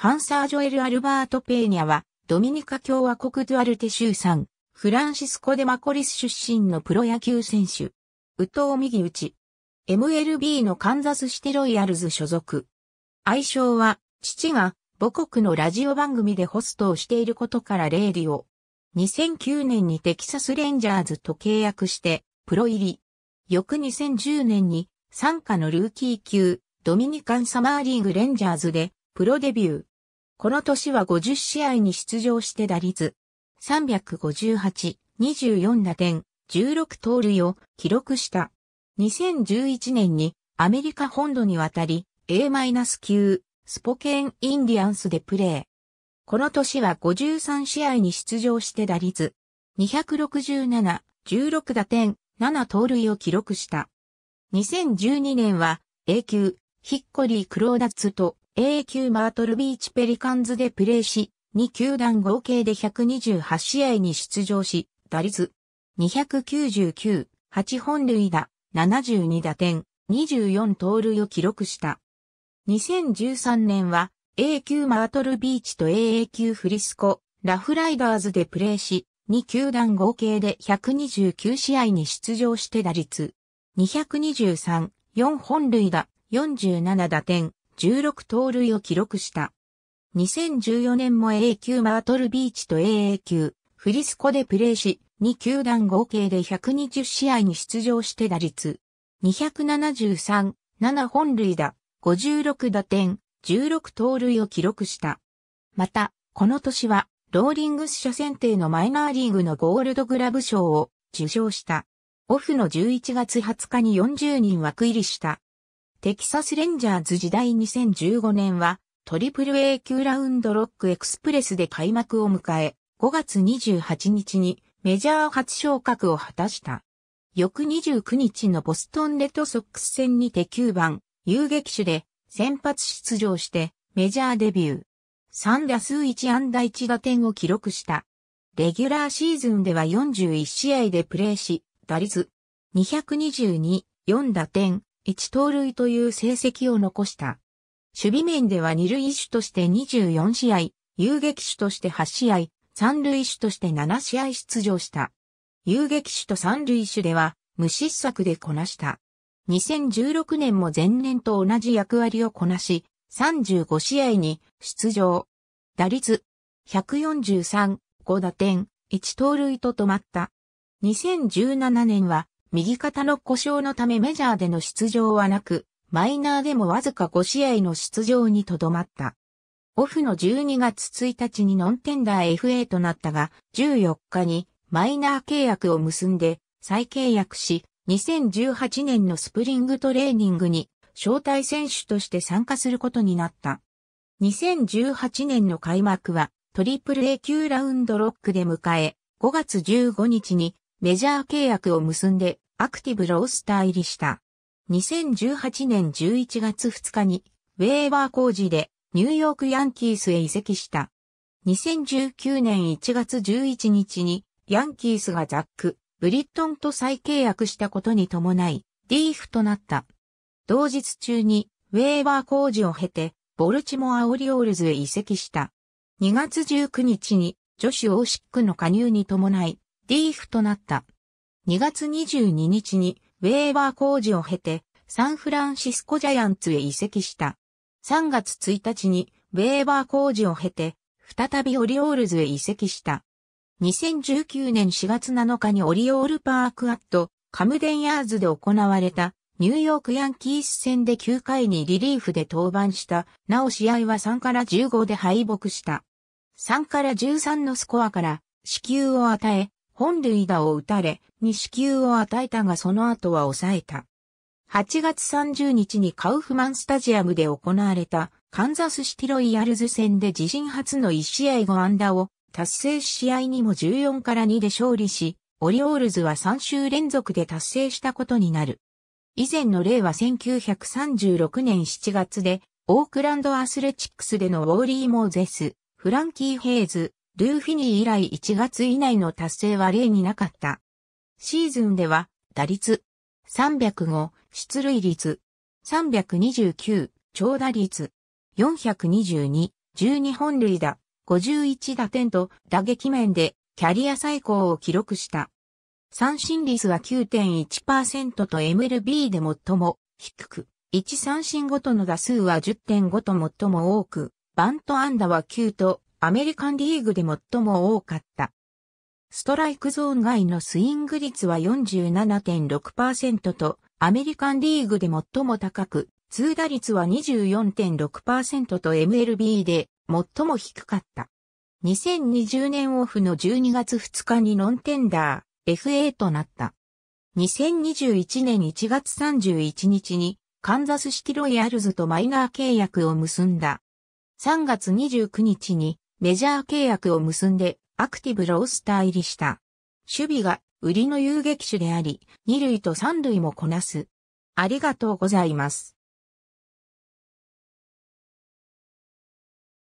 ハンサー・ジョエル・アルバート・ペーニャは、ドミニカ共和国ドゥアルテ州産、フランシスコ・デ・マコリス出身のプロ野球選手。宇藤右打ち。MLB のカンザスシテロイヤルズ所属。愛称は、父が母国のラジオ番組でホストをしていることからレーディオ。2009年にテキサスレンジャーズと契約して、プロ入り。翌2010年に、参加のルーキー級、ドミニカンサマーリーグレンジャーズで、プロデビュー。この年は50試合に出場して打率358、24打点、16盗塁を記録した。2011年にアメリカ本土に渡り A-9 スポケンインディアンスでプレー。この年は53試合に出場して打率267、16打点、7盗塁を記録した。2012年は A 級ヒッコリー・クローダッツと a 級マートルビーチペリカンズでプレーし、2球団合計で128試合に出場し、打率299、8本塁打、72打点、24盗塁を記録した。2013年は A 級マートルビーチと AA 級フリスコ、ラフライダーズでプレーし、2球団合計で129試合に出場して打率223、4本塁打、47打点、16盗塁を記録した。2014年も A 級マートルビーチと AA 級フリスコでプレーし、2球団合計で120試合に出場して打率273、7本塁打、56打点、16盗塁を記録した。また、この年は、ローリングス社選定のマイナーリーグのゴールドグラブ賞を受賞した。オフの11月20日に40人枠入りした。テキサスレンジャーズ時代2015年は、トリプル A 級ラウンドロックエクスプレスで開幕を迎え、5月28日にメジャー初昇格を果たした。翌29日のボストンレッドソックス戦にて9番、遊撃手で先発出場してメジャーデビュー。3打数1安打1打点を記録した。レギュラーシーズンでは41試合でプレーし、打率222、4打点、1盗塁という成績を残した。守備面では二塁手として24試合、遊撃手として8試合、三塁手として7試合出場した。遊撃手と三塁手では無失策でこなした。2016年も前年と同じ役割をこなし、35試合に出場。打率143、5打点、1盗塁と止まった。2017年は右肩の故障のためメジャーでの出場はなく、マイナーでもわずか5試合の出場にとどまった。オフの12月1日にノンテンダー FA となったが、14日にマイナー契約を結んで再契約し、2018年のスプリングトレーニングに招待選手として参加することになった。2018年の開幕はトリプル A 級ラウンドロックで迎え、5月15日にメジャー契約を結んでアクティブロースター入りした。2018年11月2日にウェーバー工事でニューヨークヤンキースへ移籍した。2019年1月11日にヤンキースがザック、ブリットンと再契約したことに伴い、リーフとなった。同日中にウェーバー工事を経て、ボルチモアオリオールズへ移籍した。2月19日に女子オーシックの加入に伴い、リーフとなった。2月22日にウェーバー工事を経てサンフランシスコジャイアンツへ移籍した。3月1日にウェーバー工事を経て再びオリオールズへ移籍した。2019年4月7日にオリオールパークアットカムデンヤーズで行われたニューヨークヤンキース戦で9回にリリーフで登板した。なお試合は3から15で敗北した。3から13のスコアから死球を与え、本塁打を打たれ、2四球を与えたがその後は抑えた。8月30日にカウフマンスタジアムで行われたカンザスシティロイヤルズ戦で自身初の1試合5安打を達成試合にも14から2で勝利し、オリオールズは3週連続で達成したことになる。以前の例は1936年7月で、オークランドアスレチックスでのウォーリー・モーゼス、フランキー・ヘイズ、ルーフィニー以来1月以内の達成は例になかった。シーズンでは、打率、305、出塁率、329、長打率、422、12本塁打、51打点と打撃面でキャリア最高を記録した。三振率は9.1%と MLB で最も低く、1三振ごとの打数は10.5と最も多く、バント安打は9とアメリカンリーグで最も多かった。ストライクゾーン外のスイング率は47.6%と、アメリカンリーグで最も高く、通打率は24.6%と MLB で最も低かった。2020年オフの12月2日にノンテンダー、FA となった。2021年1月31日に、カンザスシティロイヤルズとマイナー契約を結んだ。3月29日にメジャー契約を結んでアクティブロースター入りした。守備が売りの遊撃手であり、二塁と三塁もこなす。ありがとうございます。